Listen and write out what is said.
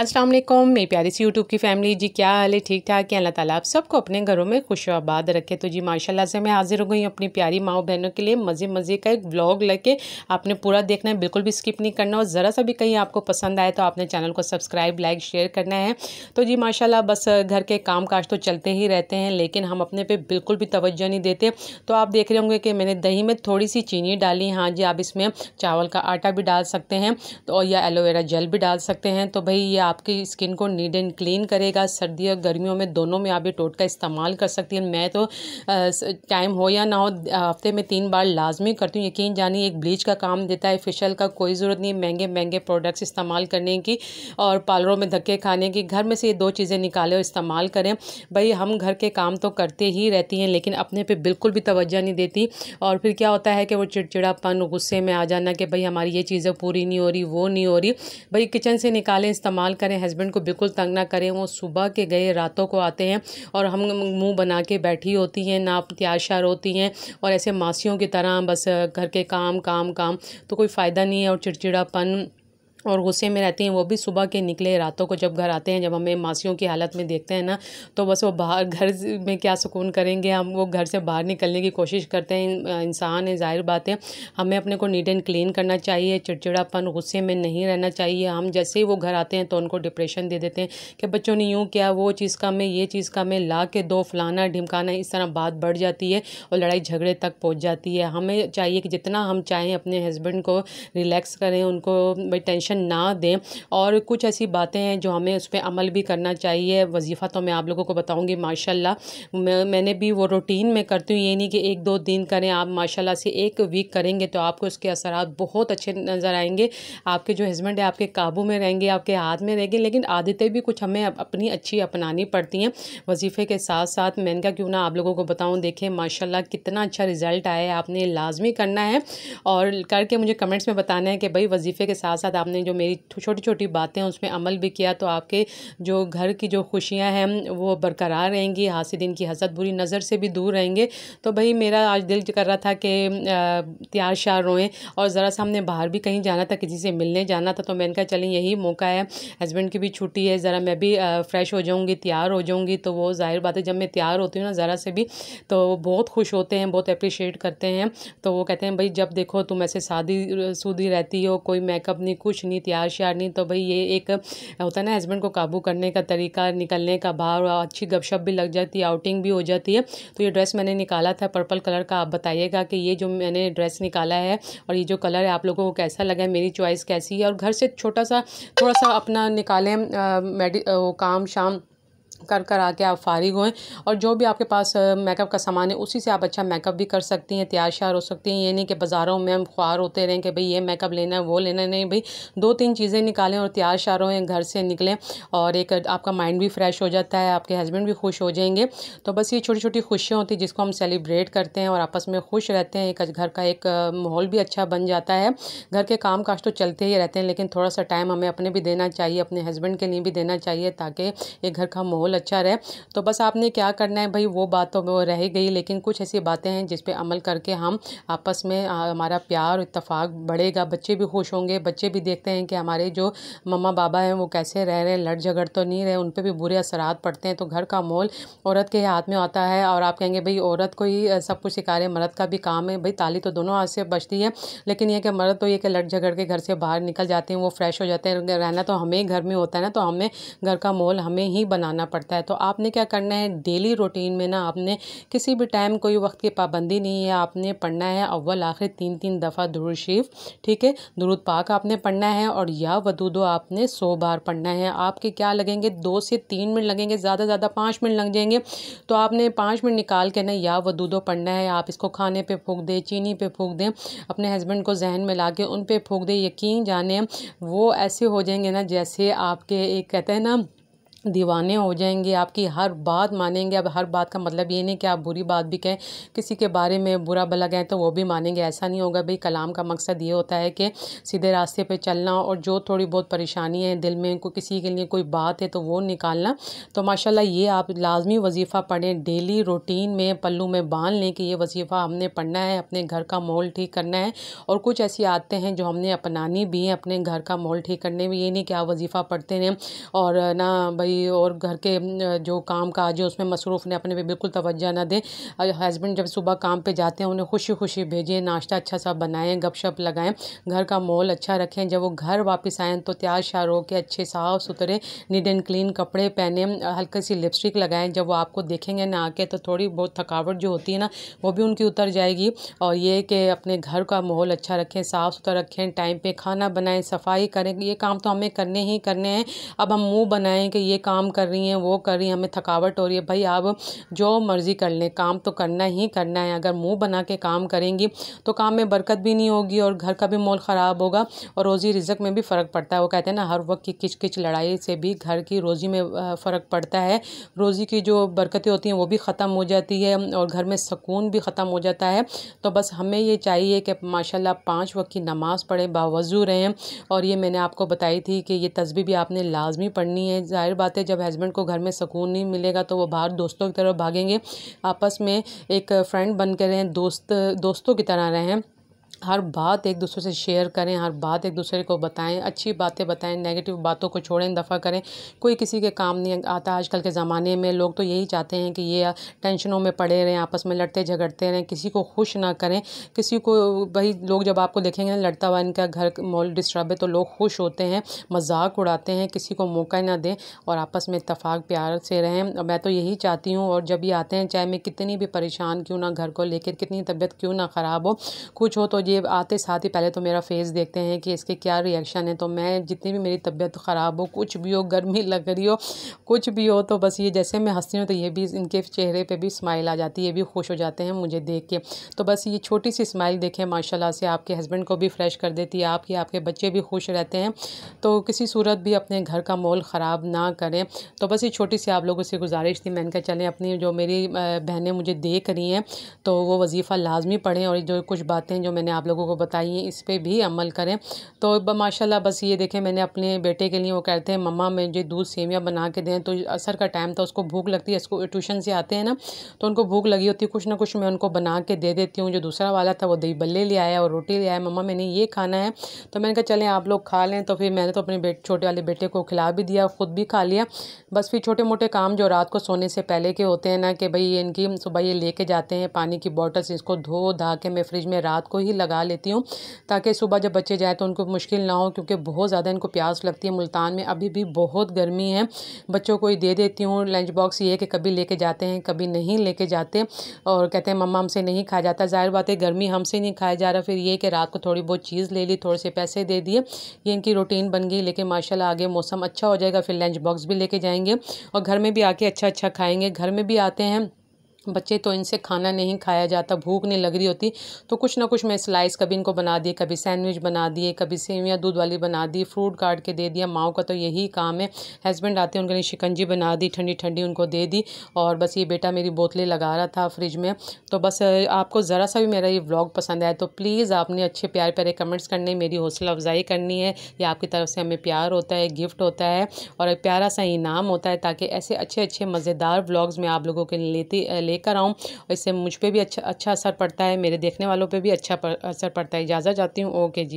असलम मेरी प्यारी सी यूट्यूब की फैमिली जी क्या हाल है ठीक ठाक है अल्लाह ताला आप सबको अपने घरों में खुश आबाद रखे तो जी माशाल्लाह से मैं हाजिर हो गई अपनी प्यारी माओ बहनों के लिए मज़े मज़े का एक व्लॉग लेके आपने पूरा देखना है बिल्कुल भी स्किप नहीं करना और ज़रा सा भी कहीं आपको पसंद आए तो आपने चैनल को सब्सक्राइब लाइक शेयर करना है तो जी माशाला बस घर के काम काज तो चलते ही रहते हैं लेकिन हम अपने पर बिल्कुल भी तोज्जो नहीं देते तो आप देख रहे होंगे कि मैंने दही में थोड़ी सी चीनी डाली हाँ जी आप इसमें चावल का आटा भी डाल सकते हैं तो या एलोवेरा जेल भी डाल सकते हैं तो भाई आपकी स्किन को नीड एंड क्लीन करेगा सर्दी और गर्मियों में दोनों में आप ये टोटका इस्तेमाल कर सकती हैं मैं तो टाइम हो या ना हो हफ्ते में तीन बार लाजमी करती हूँ यकीन जानिए एक ब्लीच का काम देता है फेशियल का कोई ज़रूरत नहीं महंगे महंगे प्रोडक्ट्स इस्तेमाल करने की और पार्लरों में धक्के खाने की घर में से ये दो चीज़ें निकालें और इस्तेमाल करें भाई हम घर के काम तो करते ही रहती हैं लेकिन अपने पर बिल्कुल भी तवज्जो नहीं देती और फिर क्या होता है कि वो चिड़चिड़ापन गुस्से में आ जाना कि भाई हमारी ये चीज़ें पूरी नहीं हो रही वो नहीं हो रही भाई किचन से निकालें इस्तेमाल इस्तेमाल करें हस्बैंड को बिल्कुल तंग ना करें वो सुबह के गए रातों को आते हैं और हम मुंह बना के बैठी होती हैं ना त्याशा रोती हैं और ऐसे मासियों की तरह बस घर के काम काम काम तो कोई फ़ायदा नहीं है और चिड़चिड़ापन और गुस्से में रहती हैं वो भी सुबह के निकले रातों को जब घर आते हैं जब हमें मासियों की हालत में देखते हैं ना तो बस वो बाहर घर में क्या सुकून करेंगे हम वो घर से बाहर निकलने की कोशिश करते हैं इंसान है ज़ाहिर बात है हमें अपने को नीट एंड क्लीन करना चाहिए चिड़चिड़ापन गुस्से में नहीं रहना चाहिए हम जैसे ही वो घर आते हैं तो उनको डिप्रेशन दे देते हैं कि बच्चों ने यूँ किया वो चीज़ का मैं ये चीज़ का मैं ला के दो फलाना ढिमकाना इस तरह बात बढ़ जाती है और लड़ाई झगड़े तक पहुँच जाती है हमें चाहिए कि जितना हम चाहें अपने हस्बैंड को रिलैक्स करें उनको भाई टेंशन टेंशन ना दें और कुछ ऐसी बातें हैं जो हमें उस पर अमल भी करना चाहिए वजीफ़ा तो मैं आप लोगों को बताऊँगी माशा मैंने भी वो रूटीन में करती हूँ ये नहीं कि एक दो दिन करें आप माशाला से एक वीक करेंगे तो आपको उसके असर बहुत अच्छे नज़र आएंगे आपके जो हस्बैंड है आपके काबू में रहेंगे आपके हाथ में रहेंगे लेकिन आदतें भी कुछ हमें अपनी अच्छी अपनानी पड़ती हैं वजीफ़े के साथ साथ मैंने कहा क्यों ना आप लोगों को बताऊँ देखें माशाल्लाह कितना अच्छा रिज़ल्ट आया है आपने लाजमी करना है और करके मुझे कमेंट्स में बताना है कि भाई वजीफ़े के साथ साथ आपने जो मेरी छोटी छोटी बातें हैं पर अमल भी किया तो आपके जो घर की जो खुशियाँ हैं वो बरकरार रहेंगी हासिदीन की हसद बुरी नज़र से भी दूर रहेंगे तो भाई मेरा आज दिल कर रहा था कि त्यार शाह रोएँ और ज़रा सा हमने बाहर भी कहीं जाना था किसी से मिलने जाना था तो मैंने कहा चलें यही मौका है हस्बैंड की भी छुट्टी है ज़रा मैं भी फ़्रेश हो जाऊँगी तैयार हो जाऊँगी तो वो ज़ाहिर बात है जब मैं तैयार होती हूँ ना ज़रा से भी तो बहुत खुश होते हैं बहुत अप्रिशिएट करते हैं तो वो कहते हैं भाई जब देखो तुम ऐसे सादी सूदी रहती हो कोई मेकअप नहीं कुछ नहीं नहीं त्यार श्यार नहीं तो भाई ये एक होता है ना हस्बैंड को काबू करने का तरीका निकलने का भाव अच्छी गपशप भी लग जाती है आउटिंग भी हो जाती है तो ये ड्रेस मैंने निकाला था पर्पल कलर का आप बताइएगा कि ये जो मैंने ड्रेस निकाला है और ये जो कलर है आप लोगों को कैसा लगा है मेरी चॉइस कैसी है और घर से छोटा सा थोड़ा सा अपना निकालें मेडि काम शाम कर कर आके आप फारिग होएं और जो भी आपके पास मेकअप का सामान है उसी से आप अच्छा मेकअप भी कर सकती हैं तैयार श्यार हो सकती हैं ये नहीं कि बाज़ारों में हम ख्वार होते रहें कि भाई ये मेकअप लेना है वो लेना है नहीं भाई दो तीन चीज़ें निकालें और तैयार शार होएं घर से निकलें और एक आपका माइंड भी फ्रेश हो जाता है आपके हस्बैंड भी खुश हो जाएंगे तो बस ये छोटी छोटी खुशियाँ होती जिसको हम सेलिब्रेट करते हैं और आपस में खुश रहते हैं एक घर का एक माहौल भी अच्छा बन जाता है घर के काम काज तो चलते ही रहते हैं लेकिन थोड़ा सा टाइम हमें अपने भी देना चाहिए अपने हस्बैंड के लिए भी देना चाहिए ताकि एक घर का माहौल माहौल अच्छा रहे तो बस आपने क्या करना है भाई वो बात तो वो रह गई लेकिन कुछ ऐसी बातें हैं जिस पर अमल करके हम आपस में हमारा प्यार इतफाक बढ़ेगा बच्चे भी खुश होंगे बच्चे भी देखते हैं कि हमारे जो मम्मा बाबा हैं वो कैसे रह रहे हैं लड़ झगड़ तो नहीं रहे उन पर भी बुरे असरात पड़ते हैं तो घर का माहौल औरत के हाथ में आता है और आप कहेंगे भाई औरत को ही सब कुछ सिखा रहे मर्द का भी काम है भाई ताली तो दोनों हाथ से बचती है लेकिन यह कि मर्द तो ये कि लड़ झगड़ के घर से बाहर निकल जाते हैं वो फ्रेश हो जाते हैं रहना तो हमें घर में होता है ना तो हमें घर का माहौल हमें ही बनाना पड़ता पड़ता है तो आपने क्या करना है डेली रूटीन में ना आपने किसी भी टाइम कोई वक्त की पाबंदी नहीं है आपने पढ़ना है अव्वल आखिर तीन तीन दफ़ा दुरुद शरीफ ठीक है दुरुद पाक आपने पढ़ना है और या वदूदो आपने सौ बार पढ़ना है आपके क्या लगेंगे दो से तीन मिनट लगेंगे ज़्यादा ज़्यादा पाँच मिनट लग जाएंगे तो आपने पाँच मिनट निकाल के ना या वदूदो पढ़ना है आप इसको खाने पर फूक दें चीनी पर फूक दें अपने हस्बैंड को जहन में ला के उन पर फूक दें यकीन जाने वो ऐसे हो जाएंगे ना जैसे आपके एक कहते हैं ना दीवाने हो जाएंगे आपकी हर बात मानेंगे अब हर बात का मतलब ये नहीं कि आप बुरी बात भी कहें किसी के बारे में बुरा भला कहें तो वो भी मानेंगे ऐसा नहीं होगा भाई कलाम का मकसद ये होता है कि सीधे रास्ते पे चलना और जो थोड़ी बहुत परेशानी है दिल में को किसी के लिए कोई बात है तो वो निकालना तो माशाला ये आप लाजमी वजीफ़ा पढ़ें डेली रूटीन में पल्लू में बांध लें कि ये वजीफ़ा हमने पढ़ना है अपने घर का माहौल ठीक करना है और कुछ ऐसी आदतें हैं जो हमने अपनानी भी हैं अपने घर का माहौल ठीक करने में ये नहीं कि आप वजीफ़ा पढ़ते रहें और ना भाई पढ़ाई और घर के जो काम काज है उसमें मसरूफ़ ने अपने पे बिल्कुल तवज्जो ना दें हस्बैंड जब सुबह काम पे जाते हैं उन्हें खुशी खुशी भेजें नाश्ता अच्छा सा बनाएं गपशप लगाएं घर का माहौल अच्छा रखें जब वो घर वापस आएँ तो तैयार श्यार होकर अच्छे साफ सुथरे नीट एंड क्लीन कपड़े पहने हल्की सी लिपस्टिक लगाएं जब वो आपको देखेंगे ना आके तो थोड़ी बहुत थकावट जो होती है ना वो भी उनकी उतर जाएगी और ये कि अपने घर का माहौल अच्छा रखें साफ़ सुथरा रखें टाइम पे खाना बनाएं सफाई करें ये काम तो हमें करने ही करने हैं अब हम मुंह बनाएं कि ये काम कर रही हैं वो कर रही हैं हमें थकावट हो रही है भाई आप जो मर्ज़ी कर लें काम तो करना ही करना है अगर मुँह बना के काम करेंगी तो काम में बरकत भी नहीं होगी और घर का भी माहौल ख़राब होगा और रोज़ी रिजक में भी फ़र्क पड़ता है वो कहते हैं ना हर वक्त की किच किच लड़ाई से भी घर की रोज़ी में फ़र्क पड़ता है रोज़ी की जो बरकतें होती हैं वो भी ख़त्म हो जाती है और घर में सुकून भी ख़त्म हो जाता है तो बस हमें ये चाहिए कि माशाल्लाह पाँच वक्त की नमाज़ पढ़ें बावजू रहें और ये मैंने आपको बताई थी कि ये तस्वीर भी आपने लाजमी पढ़नी है ज़ाहिर बात बात है जब हस्बैंड को घर में सुकून नहीं मिलेगा तो वो बाहर दोस्तों की तरफ भागेंगे आपस में एक फ्रेंड बन के रहें दोस्त दोस्तों की तरह रहें हर बात एक दूसरे से शेयर करें हर बात एक दूसरे को बताएं अच्छी बातें बताएं नेगेटिव बातों को छोड़ें दफ़ा करें कोई किसी के काम नहीं आता आजकल के ज़माने में लोग तो यही चाहते हैं कि ये टेंशनों में पड़े रहें आपस में लड़ते झगड़ते रहें किसी को खुश ना करें किसी को भाई लोग जब आपको देखेंगे लड़ता हुआ इनका घर मॉल डिस्टर्ब है तो लोग खुश होते हैं मजाक उड़ाते हैं किसी को मौका ना दें और आपस में इतफाक़ प्यार से रहें और मैं तो यही चाहती हूँ और जब ये आते हैं चाहे मैं कितनी भी परेशान क्यों ना घर को लेकर कितनी तबीयत क्यों ना ख़राब हो कुछ हो तो ये आते साथ ही पहले तो मेरा फेस देखते हैं कि इसके क्या रिएक्शन है तो मैं जितनी भी मेरी तबीयत ख़राब हो कुछ भी हो गर्मी लग रही हो कुछ भी हो तो बस ये जैसे मैं हंसती हूँ तो ये भी इनके चेहरे पर भी स्माइल आ जाती है ये भी खुश हो जाते हैं मुझे देख के तो बस ये छोटी सी स्माइल देखें माशा से आपके हस्बैंड को भी फ्रेश कर देती है आपके आपके बच्चे भी खुश रहते हैं तो किसी सूरत भी अपने घर का माहौल ख़राब ना करें तो बस ये छोटी सी आप लोगों से गुजारिश थी मैंने कहा चलें अपनी जो मेरी बहनें मुझे देख रही हैं तो वो वजीफ़ा लाजमी पढ़ें और जो कुछ बातें जो मैंने मैंने आप लोगों को बताई है इस पर भी अमल करें तो माशा बस ये देखें मैंने अपने बेटे के लिए वो कहते हैं मम्मा जो दूध सेवियाँ बना के दें तो असर का टाइम था उसको भूख लगती है ट्यूशन से आते हैं ना तो उनको भूख लगी होती है कुछ ना कुछ मैं उनको बना के दे देती हूँ जो दूसरा वाला था वो दही बल्ले ले आया और रोटी ले आया मम्मा मैंने ये खाना है तो मैंने कहा चलें आप लोग खा लें तो फिर मैंने तो अपने छोटे वाले बेटे को खिला भी दिया ख़ुद भी खा लिया बस फिर छोटे मोटे काम जो रात को सोने से पहले के होते हैं ना कि भाई इनकी सुबह ये लेके जाते हैं पानी की बॉटल्स इसको धो धा के मैं फ्रिज में रात को ही लगा लेती हूँ ताकि सुबह जब बच्चे जाए तो उनको मुश्किल ना हो क्योंकि बहुत ज़्यादा इनको प्यास लगती है मुल्तान में अभी भी बहुत गर्मी है बच्चों को ही दे देती हूँ लंच बॉक्स ये कि कभी लेके जाते हैं कभी नहीं लेके जाते और कहते हैं मम्मा हमसे नहीं खाया जाता ज़ाहिर बात है गर्मी हमसे नहीं खाया जा रहा फिर ये कि रात को थोड़ी बहुत चीज़ ले ली थोड़े से पैसे दे दिए ये इनकी रूटीन बन गई लेकिन माशाला आगे मौसम अच्छा हो जाएगा फिर लंच बॉक्स भी लेके जाएंगे और घर में भी आके अच्छा अच्छा खाएंगे घर में भी आते हैं बच्चे तो इनसे खाना नहीं खाया जाता भूख नहीं लग रही होती तो कुछ ना कुछ मैं स्लाइस कभी इनको बना दिए कभी सैंडविच बना दिए कभी सेवियाँ दूध वाली बना दी फ्रूट काट के दे दिया माओ का तो यही काम है हस्बैंड आते हैं उनके लिए शिकंजी बना दी ठंडी ठंडी उनको दे दी और बस ये बेटा मेरी बोतलें लगा रहा था फ्रिज में तो बस आपको ज़रा सा भी मेरा ये ब्लॉग पसंद आया तो प्लीज़ आपने अच्छे प्यार प्यारे कमेंट्स करने मेरी हौसला अफजाई करनी है या आपकी तरफ से हमें प्यार होता है गिफ्ट होता है और एक प्यारा सा इनाम होता है ताकि ऐसे अच्छे अच्छे मज़ेदार ब्लॉग्स में आप लोगों के लेती लेकर आऊँ इससे मुझ पर भी अच्छा अच्छा असर पड़ता है मेरे देखने वालों पर भी अच्छा असर पड़ता है इजाज़त चाहती हूँ ओके जी